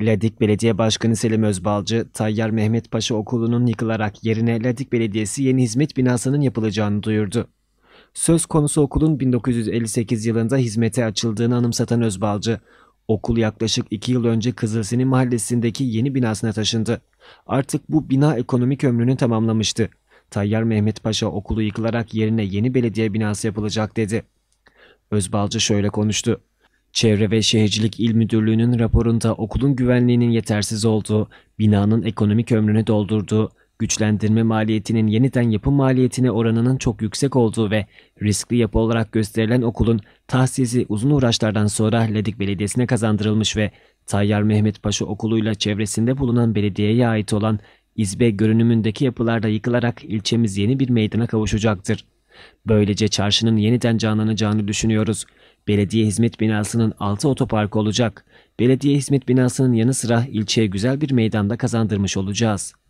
Ladik Belediye Başkanı Selim Özbalcı, Tayyar Mehmet Paşa Okulu'nun yıkılarak yerine Ladik Belediyesi yeni hizmet binasının yapılacağını duyurdu. Söz konusu okulun 1958 yılında hizmete açıldığını anımsatan Özbalcı, okul yaklaşık 2 yıl önce Kızılsini mahallesindeki yeni binasına taşındı. Artık bu bina ekonomik ömrünü tamamlamıştı. Tayyar Mehmet Paşa okulu yıkılarak yerine yeni belediye binası yapılacak dedi. Özbalcı şöyle konuştu. Çevre ve Şehircilik İl Müdürlüğü'nün raporunda okulun güvenliğinin yetersiz olduğu, binanın ekonomik ömrünü doldurduğu, güçlendirme maliyetinin yeniden yapım maliyetine oranının çok yüksek olduğu ve riskli yapı olarak gösterilen okulun tahsisi uzun uğraşlardan sonra Ledik Belediyesi'ne kazandırılmış ve Tayyar Mehmet Paşa Okulu'yla çevresinde bulunan belediyeye ait olan İzbe görünümündeki yapılar da yıkılarak ilçemiz yeni bir meydana kavuşacaktır. Böylece çarşının yeniden canlanacağını düşünüyoruz. Belediye hizmet binasının altı otoparkı olacak. Belediye hizmet binasının yanı sıra ilçeye güzel bir meydanda kazandırmış olacağız.''